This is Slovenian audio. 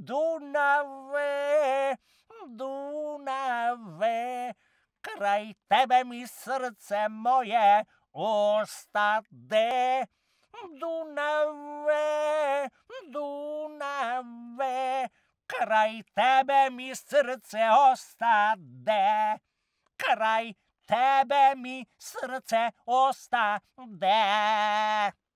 Dunave, Dunave, kraj tebe mi srce moje ostade. Dunave, Dunave, kraj tebe mi srce ostade. Kraj tebe mi srce ostade.